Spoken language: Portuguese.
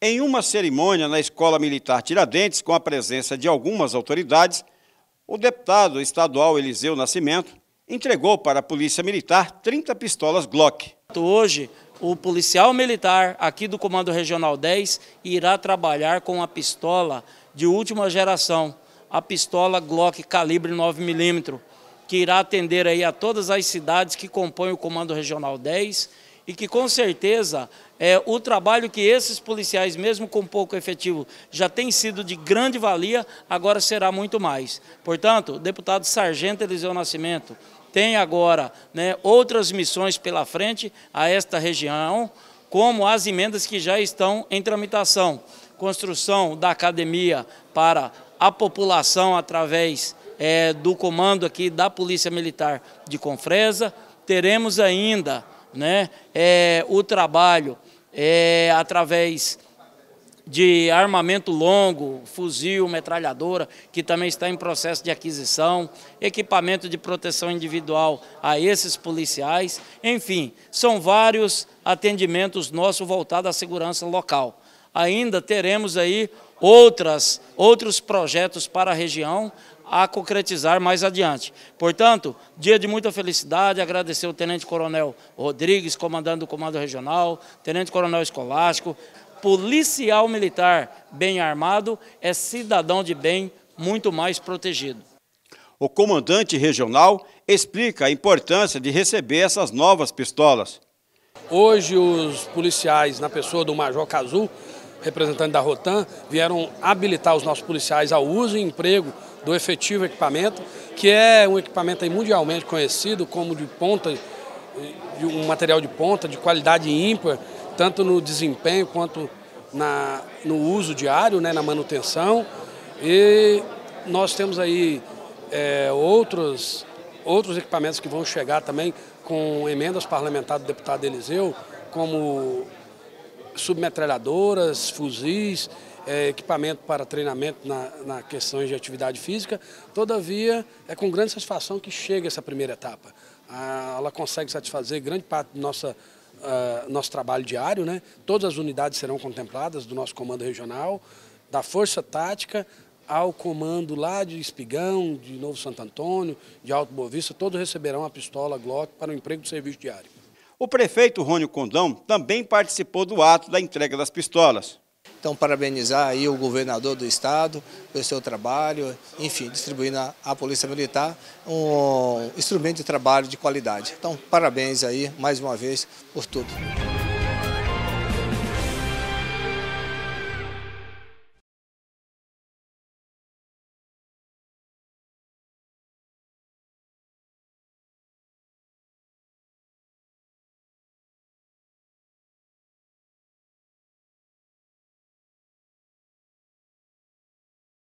Em uma cerimônia na Escola Militar Tiradentes, com a presença de algumas autoridades, o deputado estadual Eliseu Nascimento entregou para a Polícia Militar 30 pistolas Glock. Hoje, o policial militar aqui do Comando Regional 10 irá trabalhar com a pistola de última geração, a pistola Glock calibre 9mm, que irá atender aí a todas as cidades que compõem o Comando Regional 10 e que com certeza é, o trabalho que esses policiais, mesmo com pouco efetivo, já tem sido de grande valia, agora será muito mais. Portanto, o deputado Sargento Eliseu Nascimento tem agora né, outras missões pela frente a esta região, como as emendas que já estão em tramitação. Construção da academia para a população através é, do comando aqui da Polícia Militar de Confresa. Teremos ainda né, é, o trabalho é, através de armamento longo, fuzil, metralhadora, que também está em processo de aquisição, equipamento de proteção individual a esses policiais. Enfim, são vários atendimentos nossos voltados à segurança local. Ainda teremos aí outras, outros projetos para a região, a concretizar mais adiante. Portanto, dia de muita felicidade, agradecer o Tenente Coronel Rodrigues, comandante do Comando Regional, Tenente Coronel Escolástico, policial militar bem armado é cidadão de bem muito mais protegido. O comandante regional explica a importância de receber essas novas pistolas. Hoje os policiais, na pessoa do Major Cazu, representantes da Rotan, vieram habilitar os nossos policiais ao uso e emprego do efetivo equipamento, que é um equipamento mundialmente conhecido como de ponta, um material de ponta, de qualidade ímpar, tanto no desempenho quanto na, no uso diário, né, na manutenção. E nós temos aí é, outros, outros equipamentos que vão chegar também com emendas parlamentares do deputado Eliseu, como submetralhadoras, fuzis, é, equipamento para treinamento na, na questões de atividade física. Todavia, é com grande satisfação que chega essa primeira etapa. Ah, ela consegue satisfazer grande parte do nosso ah, nosso trabalho diário, né? Todas as unidades serão contempladas do nosso comando regional, da força tática ao comando lá de Espigão, de Novo Santo Antônio, de Alto Boa Vista, todos receberão a pistola Glock para o emprego do serviço diário. O prefeito Rônio Condão também participou do ato da entrega das pistolas. Então, parabenizar aí o governador do estado pelo seu trabalho, enfim, distribuindo à Polícia Militar um instrumento de trabalho de qualidade. Então, parabéns aí, mais uma vez, por tudo.